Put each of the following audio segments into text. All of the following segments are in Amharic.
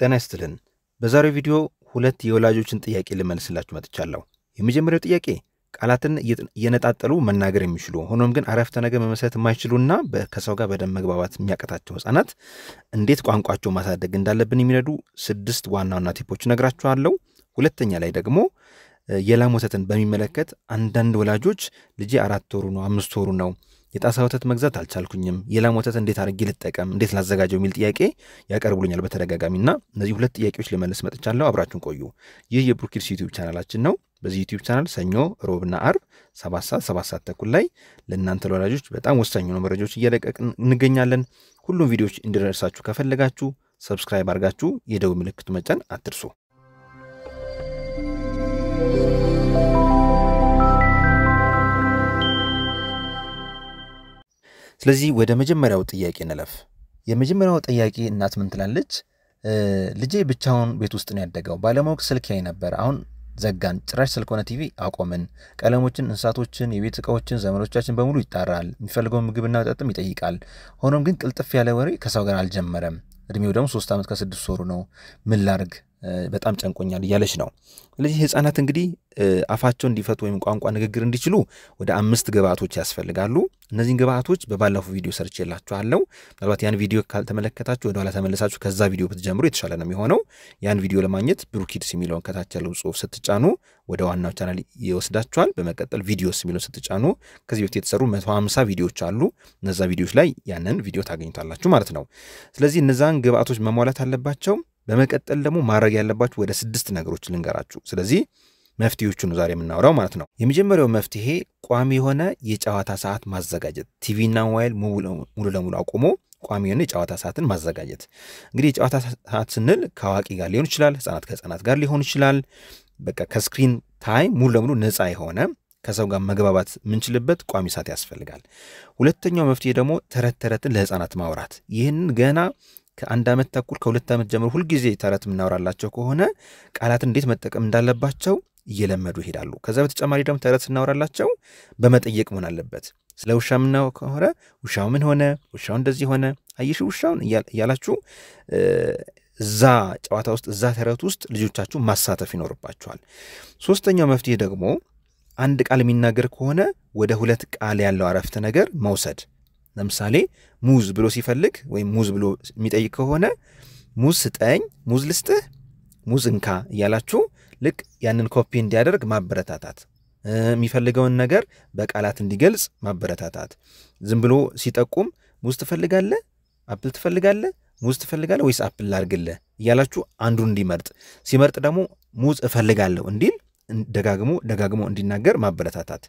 ጤና ይስጥልን። በዛሬው ቪዲዮ ሁለት የወላጆችን ጥያቄ ልመልስላችሁ መጥቻለሁ። የመጀመሪያው ጥያቄ ቃላትን እየነጣጠሉ መናገር የሚችሉ ሆኖም ግን አረፍተ ነገር መመስረት የማይችሉና ከሰው ጋር በደንብ መግባባት የሚያቀታቸው ህጻናት እንዴት ቋንቋቸው ማሳደግ እንዳለብን የሚረዱ ስድስት ዋና ዋና ቲፖች እነግራችኋለሁ። ሁለተኛ ላይ ደግሞ የላም ወተትን በሚመለከት አንዳንድ ወላጆች ልጄ አራት ወሩ ነው፣ አምስት ወሩ ነው፣ የጣሳ ወተት መግዛት አልቻልኩኝም፣ የላም ወተት እንዴት አድርጌ ልጠቀም፣ እንዴት ላዘጋጀው የሚል ጥያቄ ያቀርቡልኛል በተደጋጋሚ እና እነዚህ ሁለት ጥያቄዎች ልመልስ መጥቻለሁ። አብራችሁን ቆዩ። ይህ የብሩኪድስ ዩቲዩብ ቻናላችን ነው። በዚህ ዩቲዩብ ቻናል ሰኞ፣ ሮብና አርብ ሰባት ሰዓት ሰባት ሰዓት ተኩል ላይ ለእናንተ ለወላጆች በጣም ወሳኝ የሆኑ መረጃዎች እየለቀቅን እንገኛለን። ሁሉም ቪዲዮዎች እንዲደርሳችሁ ከፈለጋችሁ ሰብስክራይብ አድርጋችሁ የደቡብ ምልክቱ መጫን አትርሱ። ስለዚህ ወደ መጀመሪያው ጥያቄ እንለፍ። የመጀመሪያው ጥያቄ እናት ምን ትላለች? ልጄ ብቻውን ቤት ውስጥ ነው ያደገው። ባለማወቅ ስልክ ያይ ነበር። አሁን ዘጋን፣ ጭራሽ ሆነ ቲቪ አቆምን። ቀለሞችን፣ እንስሳቶችን፣ የቤት እቃዎችን፣ ዘመዶቻችን በሙሉ ይጣራል። የሚፈልገውን ምግብና መጠጥም ይጠይቃል። ሆኖም ግን ቅልጥፍ ያለ ወሬ ከሰው ጋር አልጀመረም። እድሜው ደግሞ ሶስት ዓመት ከስድስት ወሩ ነው። ምን ላርግ? በጣም ጨንቆኛል እያለች ነው። ስለዚህ ህፃናት እንግዲህ አፋቸውን እንዲፈቱ ወይም ቋንቋ ንግግር እንዲችሉ ወደ አምስት ግብአቶች ያስፈልጋሉ። እነዚህን ግብአቶች በባለፈው ቪዲዮ ሰርች የላችኋለው። ምናልባት ያን ቪዲዮ ካልተመለከታችሁ ወደኋላ ተመለሳችሁ ከዛ ቪዲዮ ብትጀምሩ የተሻለ ነው የሚሆነው። ያን ቪዲዮ ለማግኘት ብሩኪድስ የሚለውን ከታች ያለው ጽሁፍ ስትጫኑ ወደ ዋናው ቻናል ይወስዳችኋል። በመቀጠል ቪዲዮስ የሚለውን ስትጫኑ ከዚህ በፊት የተሰሩ ሀምሳ ቪዲዮዎች አሉ። እነዛ ቪዲዮዎች ላይ ያንን ቪዲዮ ታገኙታላችሁ ማለት ነው። ስለዚህ እነዛን ግብአቶች መሟላት አለባቸው። በመቀጠል ደግሞ ማድረግ ያለባችሁ ወደ ስድስት ነገሮች ልንገራችሁ። ስለዚህ መፍትሄዎቹ ነው ዛሬ የምናወራው ማለት ነው። የመጀመሪያው መፍትሄ ቋሚ የሆነ የጨዋታ ሰዓት ማዘጋጀት፣ ቲቪና ሞባይል ሙሉ ለሙሉ አቁሞ ቋሚ የሆነ የጨዋታ ሰዓትን ማዘጋጀት። እንግዲህ የጨዋታ ሰዓት ስንል ከአዋቂ ጋር ሊሆን ይችላል፣ ህጻናት ከህጻናት ጋር ሊሆን ይችላል። በቃ ከስክሪን ታይም ሙሉ ለሙሉ ነፃ የሆነ ከሰው ጋር መግባባት የምንችልበት ቋሚ ሰዓት ያስፈልጋል። ሁለተኛው መፍትሄ ደግሞ ተረት ተረትን ለህፃናት ማውራት። ይህንን ገና ከአንድ ዓመት ተኩል ከሁለት ዓመት ጀምሮ ሁልጊዜ ተረት የምናወራላቸው ከሆነ ቃላት እንዴት መጠቀም እንዳለባቸው እየለመዱ ይሄዳሉ። ከዛ በተጨማሪ ደግሞ ተረት ስናወራላቸው በመጠየቅ መሆን አለበት። ስለ ውሻ ምናው ከሆነ ውሻው ምን ሆነ፣ ውሻው እንደዚህ ሆነ፣ አየሽ ውሻውን እያላችሁ እዛ ጨዋታ ውስጥ እዛ ተረት ውስጥ ልጆቻችሁ ማሳተፍ ይኖርባቸዋል። ሶስተኛው መፍትሄ ደግሞ አንድ ቃል የሚናገር ከሆነ ወደ ሁለት ቃል ያለው አረፍተ ነገር መውሰድ ለምሳሌ ሙዝ ብሎ ሲፈልግ ወይም ሙዝ ብሎ የሚጠይቅ ከሆነ ሙዝ ስጠኝ፣ ሙዝ ልስጥህ፣ ሙዝ እንካ እያላችሁ ልክ ያንን ኮፒ እንዲያደርግ ማበረታታት፣ የሚፈልገውን ነገር በቃላት እንዲገልጽ ማበረታታት። ዝም ብሎ ሲጠቁም ሙዝ ትፈልጋለህ፣ አፕል ትፈልጋለህ፣ ሙዝ ትፈልጋለህ ወይስ አፕል ላርግልህ እያላችሁ አንዱን እንዲመርጥ ሲመርጥ ደግሞ ሙዝ እፈልጋለሁ እንዲል ደጋግሞ ደጋግሞ እንዲናገር ማበረታታት።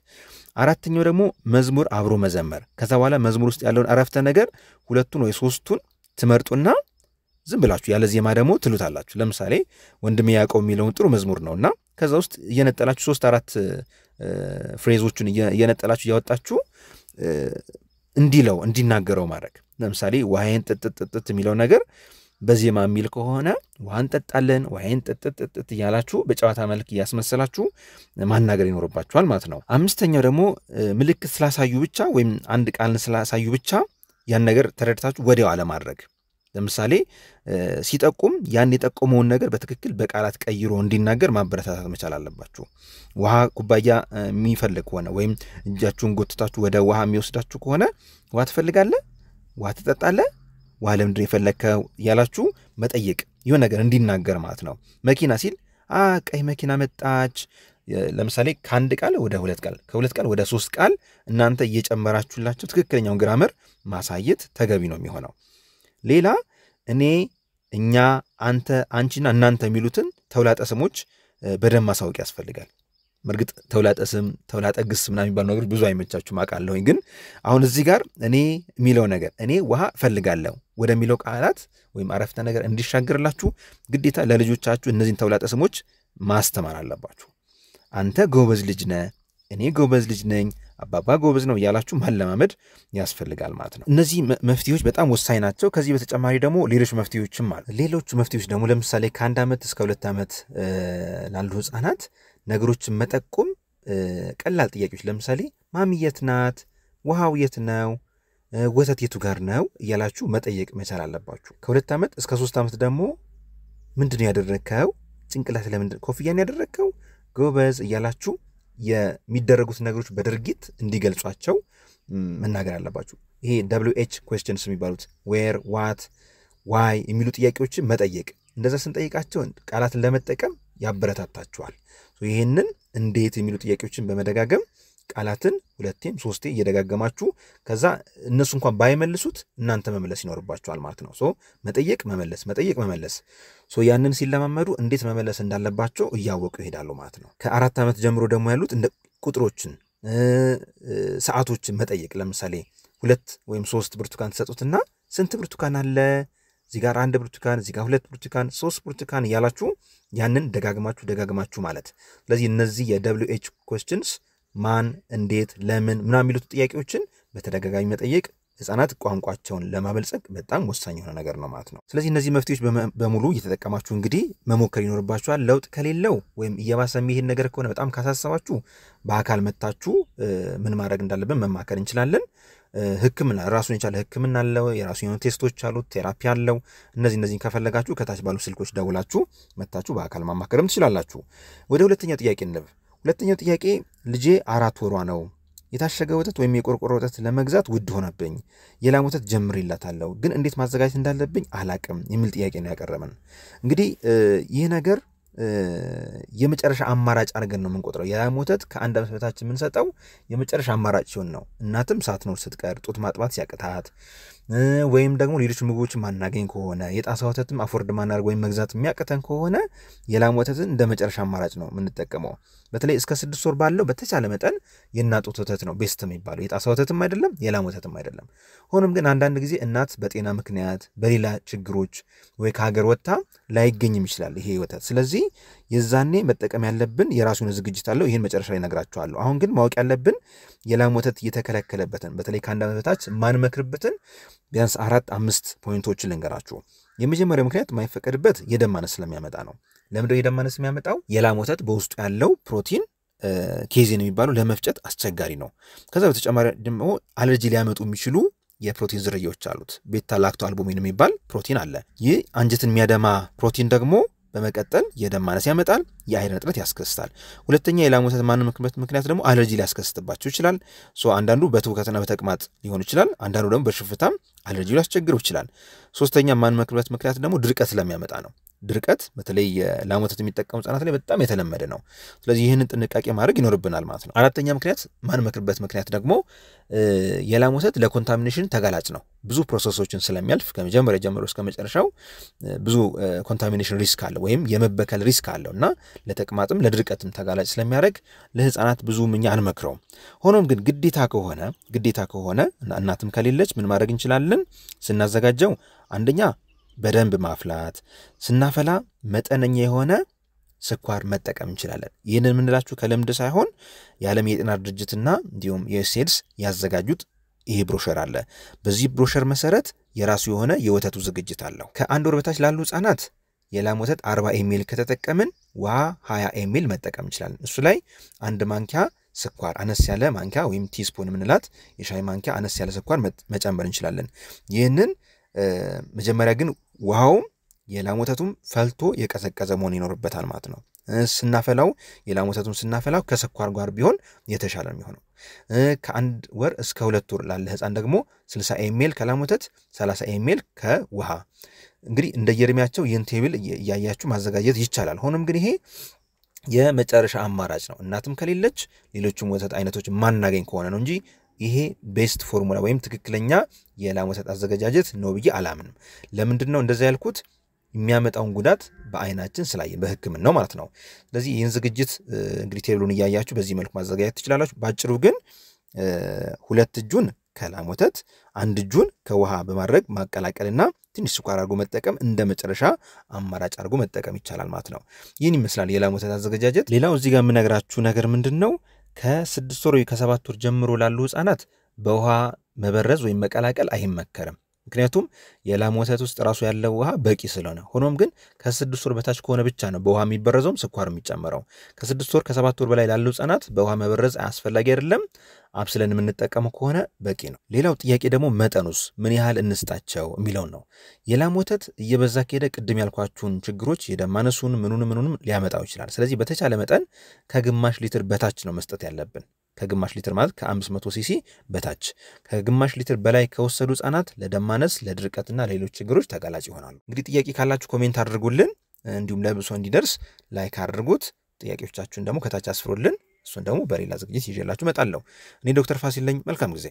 አራተኛው ደግሞ መዝሙር አብሮ መዘመር። ከዛ በኋላ መዝሙር ውስጥ ያለውን አረፍተ ነገር ሁለቱን ወይ ሶስቱን ትመርጡና ዝም ብላችሁ ያለ ዜማ ደግሞ ትሉታላችሁ። ለምሳሌ ወንድሜ ያውቀው የሚለውን ጥሩ መዝሙር ነውና ከዛ ውስጥ እየነጠላችሁ ሶስት አራት ፍሬዞቹን እየነጠላችሁ እያወጣችሁ እንዲለው እንዲናገረው ማድረግ። ለምሳሌ ውሃዬን ጥጥጥጥት የሚለው ነገር በዜማ የሚል ከሆነ ውሃ እንጠጣለን ወይን ጥጥጥጥጥ እያላችሁ በጨዋታ መልክ እያስመሰላችሁ ማናገር ይኖርባችኋል ማለት ነው። አምስተኛው ደግሞ ምልክት ስላሳዩ ብቻ ወይም አንድ ቃልን ስላሳዩ ብቻ ያን ነገር ተረድታችሁ ወዲያው አለማድረግ። ለምሳሌ ሲጠቁም ያን የጠቆመውን ነገር በትክክል በቃላት ቀይሮ እንዲናገር ማበረታታት መቻል አለባችሁ። ውሃ ኩባያ የሚፈልግ ከሆነ ወይም እጃችሁን ጎትታችሁ ወደ ውሃ የሚወስዳችሁ ከሆነ ውሃ ትፈልጋለህ፣ ውሃ ትጠጣለህ ውሃ ለምንድን የፈለግከው እያላችሁ መጠየቅ ይሆን ነገር እንዲናገር ማለት ነው። መኪና ሲል ቀይ መኪና መጣች። ለምሳሌ ከአንድ ቃል ወደ ሁለት ቃል ከሁለት ቃል ወደ ሶስት ቃል እናንተ እየጨመራችሁላቸው ትክክለኛውን ግራመር ማሳየት ተገቢ ነው የሚሆነው። ሌላ እኔ፣ እኛ፣ አንተ፣ አንቺና እናንተ የሚሉትን ተውላጠ ስሞች በደንብ ማሳወቅ ያስፈልጋል። በእርግጥ ተውላጠ ስም ተውላጠ ግስ ምና የሚባሉ ነገሮች ብዙ አይመቻችሁም አውቃለሁኝ። ግን አሁን እዚህ ጋር እኔ የሚለው ነገር እኔ ውሃ እፈልጋለሁ ወደሚለው ቃላት ወይም አረፍተ ነገር እንዲሻገርላችሁ ግዴታ ለልጆቻችሁ እነዚህን ተውላጠ ስሞች ማስተማር አለባችሁ። አንተ ጎበዝ ልጅ ነ እኔ ጎበዝ ልጅ ነኝ፣ አባባ ጎበዝ ነው እያላችሁ ማለማመድ ያስፈልጋል ማለት ነው። እነዚህ መፍትሄዎች በጣም ወሳኝ ናቸው። ከዚህ በተጨማሪ ደግሞ ሌሎች መፍትሄዎችም አሉ። ሌሎቹ መፍትሄዎች ደግሞ ለምሳሌ ከአንድ ዓመት እስከ ሁለት ዓመት ላሉ ህጻናት ነገሮችን መጠቆም ቀላል ጥያቄዎች ለምሳሌ ማሚ የት ናት፣ ውሃው የት ነው፣ ወተት የቱ ጋር ነው እያላችሁ መጠየቅ መቻል አለባችሁ። ከሁለት ዓመት እስከ ሶስት ዓመት ደግሞ ምንድን ያደረግከው፣ ጭንቅላት ለምንድን ኮፍያን ያደረግከው፣ ጎበዝ እያላችሁ የሚደረጉት ነገሮች በድርጊት እንዲገልጿቸው መናገር አለባችሁ። ይሄ ደብሊው ኤች ኩዌስችንስ የሚባሉት ዌር፣ ዋት፣ ዋይ የሚሉ ጥያቄዎችን መጠየቅ እንደዛ ስንጠይቃቸው ቃላትን ለመጠቀም ያበረታታችኋል። ይህንን እንዴት የሚሉ ጥያቄዎችን በመደጋገም ቃላትን ሁለቴም ሶስቴ እየደጋገማችሁ ከዛ እነሱ እንኳን ባይመልሱት እናንተ መመለስ ይኖርባችኋል ማለት ነው። መጠየቅ መመለስ፣ መጠየቅ መመለስ። ያንን ሲለማመዱ እንዴት መመለስ እንዳለባቸው እያወቁ ይሄዳሉ ማለት ነው። ከአራት ዓመት ጀምሮ ደግሞ ያሉት እንደ ቁጥሮችን፣ ሰዓቶችን መጠየቅ ለምሳሌ ሁለት ወይም ሶስት ብርቱካን ትሰጡትና ስንት ብርቱካን አለ እዚህ ጋር አንድ ብርቱካን፣ እዚህ ጋር ሁለት ብርቱካን፣ ሶስት ብርቱካን እያላችሁ ያንን ደጋግማችሁ ደጋግማችሁ ማለት። ስለዚህ እነዚህ የደብሊው ኤች ኮስችንስ ማን፣ እንዴት፣ ለምን ምናምን የሚሉት ጥያቄዎችን በተደጋጋሚ መጠየቅ ህጻናት ቋንቋቸውን ለማበልጸግ በጣም ወሳኝ የሆነ ነገር ነው ማለት ነው። ስለዚህ እነዚህ መፍትሄዎች በሙሉ እየተጠቀማችሁ እንግዲህ መሞከር ይኖርባችኋል። ለውጥ ከሌለው ወይም እየባሰ የሚሄድ ነገር ከሆነ በጣም ካሳሰባችሁ በአካል መታችሁ ምን ማድረግ እንዳለብን መማከር እንችላለን። ህክምና ራሱን የቻለ ህክምና አለው። የራሱ የሆኑ ቴስቶች አሉት፣ ቴራፒ አለው። እነዚህ እነዚህን ከፈለጋችሁ ከታች ባሉ ስልኮች ደውላችሁ መታችሁ በአካል ማማከርም ትችላላችሁ። ወደ ሁለተኛው ጥያቄ እንብ ሁለተኛው ጥያቄ ልጄ አራት ወሯ ነው። የታሸገ ወተት ወይም የቆርቆሮ ወተት ለመግዛት ውድ ሆነብኝ። የላም ወተት ጀምሬላታለሁ፣ ግን እንዴት ማዘጋጀት እንዳለብኝ አላቅም የሚል ጥያቄ ነው ያቀረበን። እንግዲህ ይህ ነገር የመጨረሻ አማራጭ አድርገን ነው የምንቆጥረው። የላም ወተት ከአንድ ዓመት በታች የምንሰጠው የመጨረሻ አማራጭ ሲሆን ነው። እናትም ሳትኖር ስትቀር፣ ጡት ማጥባት ሲያቅታት፣ ወይም ደግሞ ሌሎች ምግቦች ማናገኝ ከሆነ የጣሳ ወተትም አፎርድ ማናደርግ ወይም መግዛት የሚያቅተን ከሆነ የላም ወተትን እንደ መጨረሻ አማራጭ ነው የምንጠቀመው። በተለይ እስከ ስድስት ወር ባለው በተቻለ መጠን የእናት ጡት ወተት ነው ቤስት የሚባለው። የጣሳ ወተትም አይደለም፣ የላም ወተትም አይደለም። ሆኖም ግን አንዳንድ ጊዜ እናት በጤና ምክንያት፣ በሌላ ችግሮች ወይ ከሀገር ወጥታ ላይገኝም ይችላል ይሄ ወተት ስለዚህ የዛኔ መጠቀም ያለብን የራሱ የሆነ ዝግጅት አለው። ይህን መጨረሻ ላይ ነግራችኋለሁ። አሁን ግን ማወቅ ያለብን የላም ወተት እየተከለከለበትን በተለይ ከአንድ ዓመት በታች ማንመክርበትን ቢያንስ አራት አምስት ፖይንቶችን ልንገራችሁ። የመጀመሪያው ምክንያት የማይፈቀድበት የደም ማነስ ስለሚያመጣ ነው። ለምንድነው የደም ማነስ የሚያመጣው? የላም ወተት በውስጡ ያለው ፕሮቲን ኬዜን የሚባለው ለመፍጨት አስቸጋሪ ነው። ከዛ በተጨማሪ ደግሞ አለርጂ ሊያመጡ የሚችሉ የፕሮቲን ዝርያዎች አሉት። ቤታ ላክቶ አልቡሚን የሚባል ፕሮቲን አለ። ይህ አንጀትን የሚያደማ ፕሮቲን ደግሞ በመቀጠል የደም ማነስ ያመጣል፣ የአይረን እጥረት ያስከስታል። ሁለተኛ የላም ወተት ማነው ምክንያት ደግሞ አለርጂ ሊያስከስትባቸው ይችላል። አንዳንዱ በትውከትና በተቅማጥ ሊሆን ይችላል። አንዳንዱ ደግሞ በሽፍታም አለርጂ ሊያስቸግረው ይችላል። ሶስተኛ ማን ምክንያት ደግሞ ድርቀት ስለሚያመጣ ነው። ድርቀት በተለይ የላም ወተት የሚጠቀሙ ህጻናት ላይ በጣም የተለመደ ነው። ስለዚህ ይህንን ጥንቃቄ ማድረግ ይኖርብናል ማለት ነው። አራተኛ ምክንያት መክርበት ምክንያት ደግሞ የላም ወተት ለኮንታሚኔሽን ተጋላጭ ነው። ብዙ ፕሮሰሶችን ስለሚያልፍ ከመጀመሪያ ጀምሮ እስከ መጨረሻው ብዙ ኮንታሚኔሽን ሪስክ አለው ወይም የመበከል ሪስክ አለው እና ለተቅማጥም ለድርቀትም ተጋላጭ ስለሚያደርግ ለህፃናት ብዙም እኛ አንመክረውም። ሆኖም ግን ግዴታ ከሆነ ግዴታ ከሆነ እናትም ከሌለች ምን ማድረግ እንችላለን ስናዘጋጀው አንደኛ በደንብ ማፍላት፣ ስናፈላ መጠነኛ የሆነ ስኳር መጠቀም እንችላለን። ይህንን የምንላችሁ ከልምድ ሳይሆን የዓለም የጤና ድርጅትና እንዲሁም የሴድስ ያዘጋጁት ይሄ ብሮሸር አለ። በዚህ ብሮሸር መሰረት የራሱ የሆነ የወተቱ ዝግጅት አለው። ከአንድ ወር በታች ላሉ ህጻናት የላም ወተት 40 ኤሚል ከተጠቀምን ውሃ 20 ኤሚል መጠቀም እንችላለን። እሱ ላይ አንድ ማንኪያ ስኳር አነስ ያለ ማንኪያ ወይም ቲስፑን የምንላት የሻይ ማንኪያ አነስ ያለ ስኳር መጨመር እንችላለን። ይህንን መጀመሪያ ግን ውሃውም የላም ወተቱም ፈልቶ የቀዘቀዘ መሆን ይኖርበታል ማለት ነው። ስናፈላው የላም ወተቱን ስናፈላው ከስኳር ጋር ቢሆን የተሻለ የሚሆነው። ከአንድ ወር እስከ ሁለት ወር ላለ ህፃን ደግሞ 60 ኤሜል ከላም ወተት 30 ኤሜል ከውሃ እንግዲህ እንደየእድሜያቸው ይህን ቴብል እያያችሁ ማዘጋጀት ይቻላል። ሆኖም ግን ይሄ የመጨረሻ አማራጭ ነው። እናትም ከሌለች ሌሎችም ወተት አይነቶች ማናገኝ ከሆነ ነው እንጂ ይሄ ቤስት ፎርሙላ ወይም ትክክለኛ የላም ወተት አዘገጃጀት ነው ብዬ አላምንም። ለምንድን ነው እንደዚ ያልኩት? የሚያመጣውን ጉዳት በአይናችን ስላየን ነው ማለት ነው። ስለዚህ ይህን ዝግጅት እንግዲህ ቴብሉን እያያችሁ በዚህ መልኩ ማዘጋጀት ትችላላችሁ። በአጭሩ ግን ሁለት እጁን ከላም ወተት አንድ እጁን ከውሃ በማድረግ ማቀላቀልና ትንሽ ስኳር አድርጎ መጠቀም እንደ መጨረሻ አማራጭ አድርጎ መጠቀም ይቻላል ማለት ነው። ይህን ይመስላል የላም ወተት አዘገጃጀት። ሌላው እዚህ ጋር የምነግራችሁ ነገር ምንድን ነው ከስድስት ወር ከሰባት ወር ጀምሮ ላሉ ህጻናት በውሃ መበረዝ ወይም መቀላቀል አይመከርም። ምክንያቱም የላም ወተት ውስጥ ራሱ ያለው ውሃ በቂ ስለሆነ፣ ሆኖም ግን ከስድስት ወር በታች ከሆነ ብቻ ነው በውሃ የሚበረዘውም ስኳር የሚጨመረው። ከስድስት ወር ከሰባት ወር በላይ ላሉ ህጻናት በውሃ መበረዝ አስፈላጊ አይደለም። አብስለን የምንጠቀመው ከሆነ በቂ ነው። ሌላው ጥያቄ ደግሞ መጠኑስ ምን ያህል እንስጣቸው የሚለውን ነው። የላም ወተት እየበዛ ከሄደ ቅድም ያልኳችሁን ችግሮች የደማነሱን ምኑን ምኑንም ሊያመጣው ይችላል። ስለዚህ በተቻለ መጠን ከግማሽ ሊትር በታች ነው መስጠት ያለብን። ከግማሽ ሊትር ማለት ከ500 ሲሲ በታች ከግማሽ ሊትር በላይ ከወሰዱ ህጻናት ለደም ማነስ፣ ለድርቀትና ለሌሎች ችግሮች ተጋላጭ ይሆናሉ። እንግዲህ ጥያቄ ካላችሁ ኮሜንት አድርጉልን፣ እንዲሁም ለብሶ እንዲደርስ ላይክ አድርጉት። ጥያቄዎቻችሁን ደግሞ ከታች አስፍሩልን። እሱን ደግሞ በሌላ ዝግጅት ይዤላችሁ እመጣለሁ። እኔ ዶክተር ፋሲል ነኝ። መልካም ጊዜ